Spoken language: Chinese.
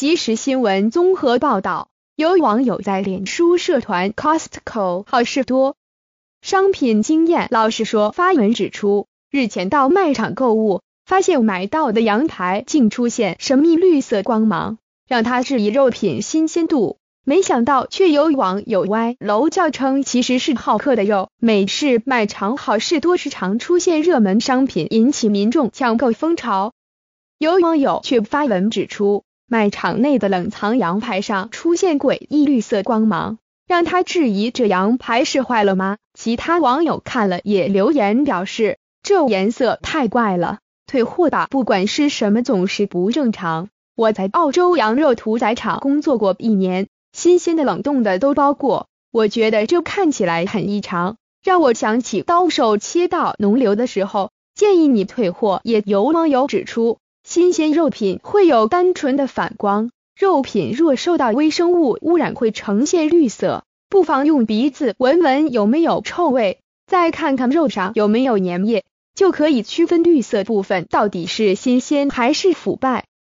即时新闻综合报道，有网友在脸书社团 Costco 好事多商品经验老实说发文指出，日前到卖场购物，发现买到的阳台竟出现神秘绿色光芒，让他质疑肉品新鲜度。没想到却有网友歪楼叫称，其实是好客的肉。美式卖场好事多时常出现热门商品，引起民众抢购风潮。有网友却发文指出。卖场内的冷藏羊排上出现诡异绿色光芒，让他质疑这羊排是坏了吗？其他网友看了也留言表示，这颜色太怪了，退货吧。不管是什么，总是不正常。我在澳洲羊肉屠宰场工作过一年，新鲜的、冷冻的都包过，我觉得这看起来很异常，让我想起刀手切到脓瘤的时候。建议你退货。也有网友指出。新鲜肉品会有单纯的反光，肉品若受到微生物污染会呈现绿色，不妨用鼻子闻闻有没有臭味，再看看肉上有没有粘液，就可以区分绿色部分到底是新鲜还是腐败。